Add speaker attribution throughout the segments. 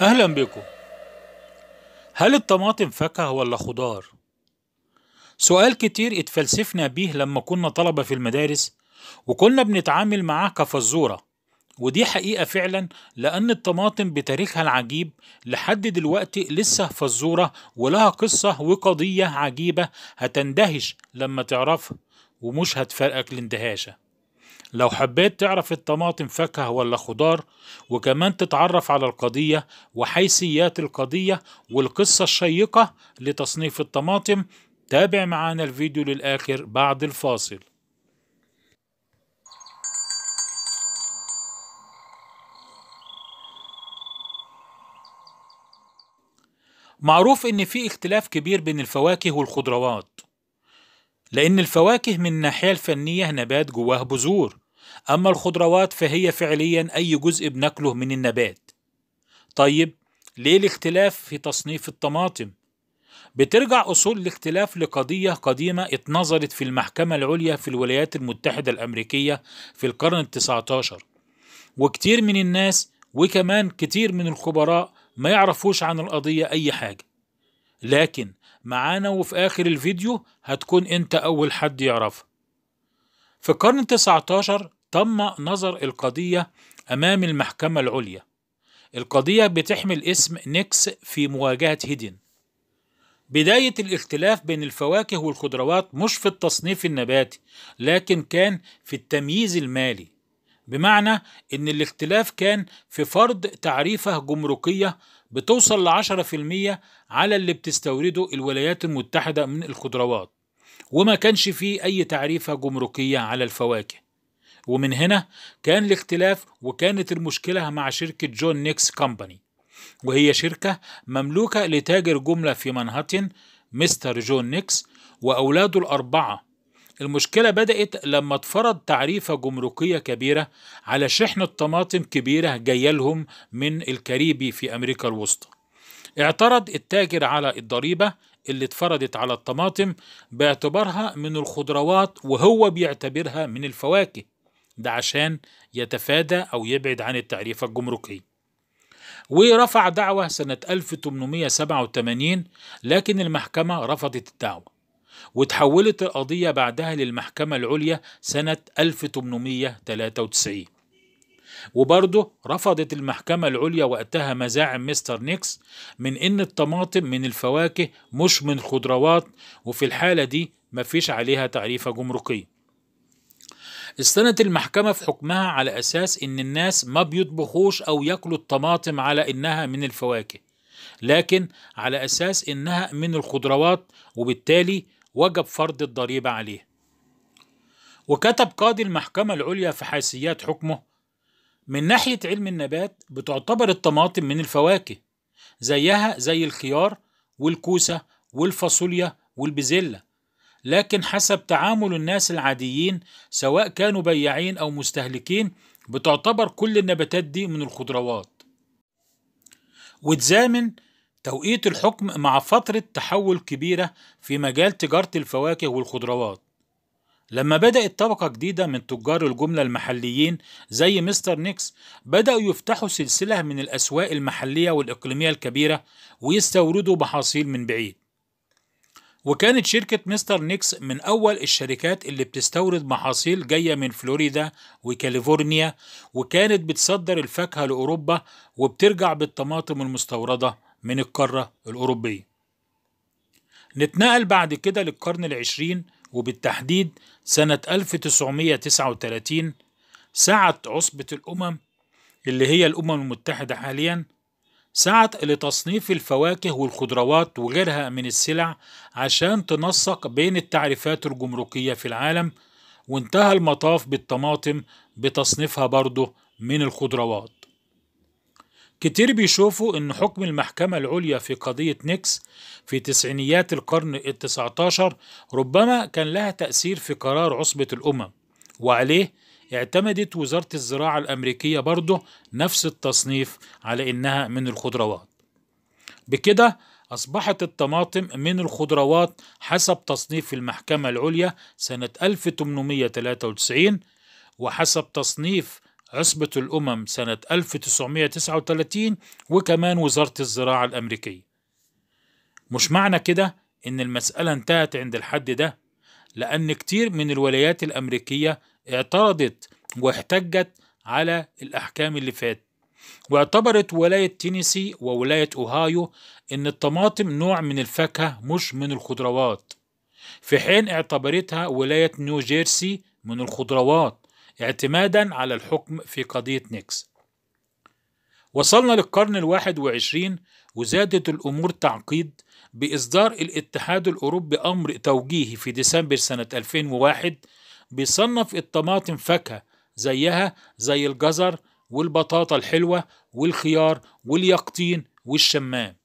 Speaker 1: أهلا بكم هل الطماطم فاكهة ولا خضار؟ سؤال كتير اتفلسفنا بيه لما كنا طلبة في المدارس وكنا بنتعامل معاه كفزورة ودي حقيقة فعلا لأن الطماطم بتاريخها العجيب لحد دلوقتي لسه فزورة ولها قصة وقضية عجيبة هتندهش لما تعرفها ومش هتفرقك الاندهاشة لو حبيت تعرف الطماطم فاكهة ولا خضار وكمان تتعرف على القضية وحيثيات القضية والقصة الشيقة لتصنيف الطماطم تابع معانا الفيديو للآخر بعد الفاصل معروف إن في اختلاف كبير بين الفواكه والخضروات لأن الفواكه من الناحية الفنية نبات جواه بذور أما الخضروات فهي فعليا أي جزء بناكله من النبات طيب ليه الاختلاف في تصنيف الطماطم؟ بترجع أصول الاختلاف لقضية قديمة اتنظرت في المحكمة العليا في الولايات المتحدة الأمريكية في القرن التسعة عشر وكتير من الناس وكمان كتير من الخبراء ما يعرفوش عن القضية أي حاجة لكن معانا وفي آخر الفيديو هتكون أنت أول حد يعرفها في القرن 19 تم نظر القضية أمام المحكمة العليا القضية بتحمل اسم نيكس في مواجهة هيدن بداية الاختلاف بين الفواكه والخضروات مش في التصنيف النباتي لكن كان في التمييز المالي بمعنى إن الاختلاف كان في فرض تعريفة جمركية بتوصل لعشرة في المية على اللي بتستورده الولايات المتحدة من الخضروات وما كانش فيه أي تعريفة جمركية على الفواكه ومن هنا كان الاختلاف وكانت المشكلة مع شركة جون نيكس كومباني وهي شركة مملوكة لتاجر جملة في منهاتن مستر جون نيكس وأولاده الأربعة المشكلة بدأت لما اتفرض تعريفة جمركية كبيرة على شحنة طماطم كبيرة جاية لهم من الكاريبي في أمريكا الوسطى اعترض التاجر على الضريبة اللي اتفرضت على الطماطم باعتبارها من الخضروات وهو بيعتبرها من الفواكه ده عشان يتفادى أو يبعد عن التعريفة الجمركية ورفع دعوة سنة 1887 لكن المحكمة رفضت الدعوة وتحولت القضية بعدها للمحكمة العليا سنة 1893 وبرضه رفضت المحكمة العليا وقتها مزاعم مستر نيكس من إن الطماطم من الفواكه مش من خضروات وفي الحالة دي مفيش عليها تعريفة جمركية استندت المحكمة في حكمها على أساس إن الناس ما بيطبخوش أو ياكلوا الطماطم على إنها من الفواكه لكن على أساس إنها من الخضروات وبالتالي وجب فرض الضريبة عليه وكتب قاضي المحكمة العليا في حيثيات حكمه من ناحية علم النبات بتعتبر الطماطم من الفواكه زيها زي الخيار والكوسة والفاصوليا والبزلة لكن حسب تعامل الناس العاديين سواء كانوا بياعين أو مستهلكين بتعتبر كل النباتات دي من الخضروات وتزامن توقيت الحكم مع فترة تحول كبيرة في مجال تجارة الفواكه والخضروات لما بدأت طبقة جديدة من تجار الجملة المحليين زي مستر نيكس بدأوا يفتحوا سلسلة من الأسواق المحلية والإقليمية الكبيرة ويستوردوا محاصيل من بعيد وكانت شركة مستر نيكس من أول الشركات اللي بتستورد محاصيل جاية من فلوريدا وكاليفورنيا وكانت بتصدر الفاكهة لأوروبا وبترجع بالطماطم المستوردة من القارة الأوروبية نتنقل بعد كده للقرن العشرين وبالتحديد سنة 1939 سعت عصبة الأمم اللي هي الأمم المتحدة حاليا سعت لتصنيف الفواكه والخضروات وغيرها من السلع عشان تنسق بين التعريفات الجمركية في العالم وانتهى المطاف بالطماطم بتصنيفها برضه من الخضروات كتير بيشوفوا إن حكم المحكمة العليا في قضية نيكس في تسعينيات القرن التسعة عشر ربما كان لها تأثير في قرار عصبة الأمم وعليه اعتمدت وزارة الزراعة الأمريكية برضه نفس التصنيف على إنها من الخضروات بكده أصبحت الطماطم من الخضروات حسب تصنيف المحكمة العليا سنة 1893 وحسب تصنيف عصبة الأمم سنة 1939 وكمان وزارة الزراعة الأمريكية مش معنى كده إن المسألة انتهت عند الحد ده لأن كتير من الولايات الأمريكية اعترضت واحتجت على الأحكام اللي فات واعتبرت ولاية تينيسي وولاية أوهايو إن الطماطم نوع من الفاكهة مش من الخضروات في حين اعتبرتها ولاية نيو جيرسي من الخضروات اعتمادا على الحكم في قضية نيكس وصلنا للقرن الواحد وعشرين وزادت الأمور تعقيد بإصدار الاتحاد الأوروبي أمر توجيهي في ديسمبر سنة 2001 بيصنف الطماطم فاكهة زيها زي الجزر والبطاطا الحلوة والخيار واليقطين والشمام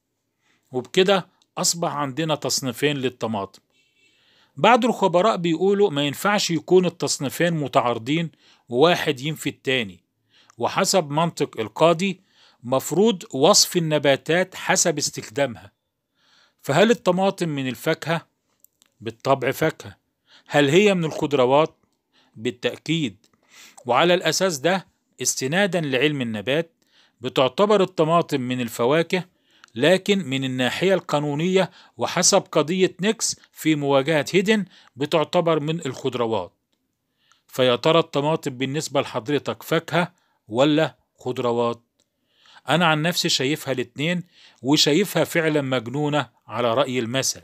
Speaker 1: وبكده أصبح عندنا تصنيفين للطماطم بعض الخبراء بيقولوا ما ينفعش يكون التصنيفين متعارضين وواحد ينفي التاني وحسب منطق القاضي مفروض وصف النباتات حسب استخدامها فهل الطماطم من الفاكهة؟ بالطبع فاكهة هل هي من الخضروات؟ بالتأكيد وعلى الأساس ده استنادا لعلم النبات بتعتبر الطماطم من الفواكه لكن من الناحية القانونية وحسب قضية نيكس في مواجهة هيدن بتعتبر من الخضروات فيا ترى الطماطم بالنسبة لحضرتك فاكهة ولا خضروات أنا عن نفسي شايفها الاتنين وشايفها فعلا مجنونة على رأي المثل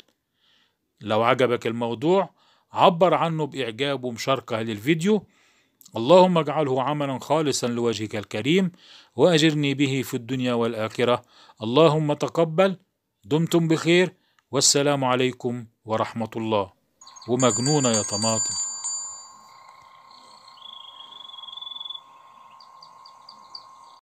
Speaker 1: لو عجبك الموضوع عبر عنه بإعجاب ومشاركة للفيديو اللهم اجعله عملا خالصا لوجهك الكريم واجرني به في الدنيا والاخره اللهم تقبل دمتم بخير والسلام عليكم ورحمه الله ومجنونه يا طماطم